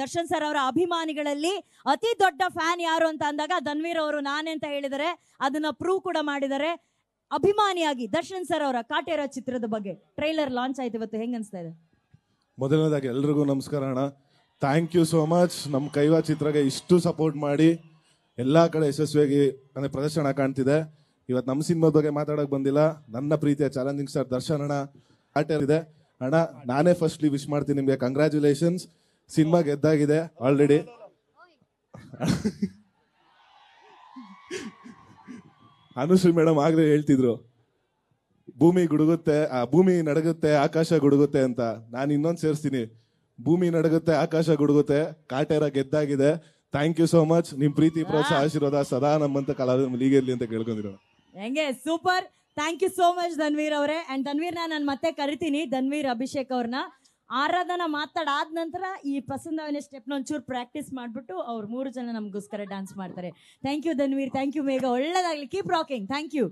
Darshan sir ಅವರ ಅಭಿಮಾನಿಗಳಲ್ಲಿ ಅತಿ ದೊಡ್ಡ ಫ್ಯಾನ್ ಯಾರು ಅಂತ ಅಂದಾಗ ಧನ್ವೀರ್ ಅವರು ನಾನೇ ಅಂತ ಹೇಳಿದರೆ ಅದನ್ನ ಪ್ರೂವ್ ಕೂಡ ಮಾಡಿದ್ದಾರೆ ಅಭಿಮಾನಿಯಾಗಿ ದರ್ಶನ್ ಸರ್ ಅವರ ಕಾಟೇರ ಚಿತ್ರದ ಬಗ್ಗೆ ಟ್ರೈಲರ್ ಲಾಂಚ್ ಆಯ್ತು ಇವತ್ತು ಹೆಂಗ ಅನ್ಸ್ತಾ ಇದೆ ಮೊದಲನೇದಾಗಿ ಎಲ್ರಿಗೂ ನಮಸ್ಕಾರ ಅಣ್ಣ ಥ್ಯಾಂಕ್ ಯು ಸೋ ಮಚ್ ನಮ್ಮ ಕೈವಾ ಚಿತ್ರಗೆ ಇಷ್ಟು ಸಪೋರ್ಟ್ ಮಾಡಿ ಎಲ್ಲ ಕಡೆ ಯಶಸ್ವಿಯಾಗಿ ನನಗೆ ಪ್ರದರ್ಶನ ಕಾಣ್ತಿದೆ ಇವತ್ತು ನಮ್ಮ ಸಿನಿಮಾದ ಬಗ್ಗೆ ಮಾತಾಡೋಕೆ ಬಂದಿಲ್ಲ ನನ್ನ ಪ್ರೀತಿಯ ಚಾಲೆಂಜಿಂಗ್ ಸ್ಟಾರ್ ದರ್ಶನ ಅಣ್ಣ ಇದೆ ಅಣ್ಣ ನಾನೇ ಫಸ್ಟ್ಲಿ ವಿಶ್ ಮಾಡ್ತೀನಿ ನಿಮಗೆ ಕಂಗ್ರ್ಯಾಚುಲೇಷನ್ಸ್ ಸಿನಿಮಾ ಗೆದ್ದಾಗಿದೆ ಆಲ್ರೆಡಿ ಅನುಶ್ರೀ ಮೇಡಮ್ ಆಗಲೇ ಹೇಳ್ತಿದ್ರು ಭೂಮಿ ಗುಡುಗುತ್ತೆ ಆ ಭೂಮಿ ನಡಗುತ್ತೆ ಆಕಾಶ ಗುಡುಗುತ್ತೆ ಅಂತ ನಾನು ಇನ್ನೊಂದು ಸೇರಿಸ್ತೀನಿ ಭೂಮಿ ನಡಗುತ್ತೆ ಆಕಾಶ ಗುಡುಗುತ್ತೆ ಕಾಟೇರ ಗೆದ್ದಾಗಿದೆ ಥ್ಯಾಂಕ್ ಯು ಸೋ ಮಚ್ ನಿಮ್ಮ ಪ್ರೀತಿ ಪ್ರೋತ್ಸಾಹ ಆಶೀರ್ವಾದ ಸದಾ ನಮ್ಮಂತ ಕಲಾವಿದ ಲೀಗ್ ಅಂತ ಕೇಳ್ಕೊಂಡಿರೋಣ ಹೆಂಗೆ super thank you so much Dhanveer ಅವರೇ ಅಂಡ್ ಧನ್ವೀರ್ನ ನಾನು ಮತ್ತೆ ಕರಿತೀನಿ ಧನ್ವೀರ್ ಅಭಿಷೇಕ್ ಅವ್ರನ್ನ ಆರಾಧನಾ ಮಾತಾಡಾದ ನಂತರ ಈ ಪಸಂದಾವನೆ ಸ್ಟೆಪ್ನ ಒಂಚೂರು ಪ್ರಾಕ್ಟೀಸ್ ಮಾಡಿಬಿಟ್ಟು ಅವ್ರು ಮೂರು ಜನ ನಮಗೋಸ್ಕರ ಡ್ಯಾನ್ಸ್ ಮಾಡ್ತಾರೆ thank you Dhanveer thank you Megha ಒಳ್ಳೇದಾಗಲಿ ಕೀಪ್ ರಾಕಿಂಗ್ ಥ್ಯಾಂಕ್ ಯು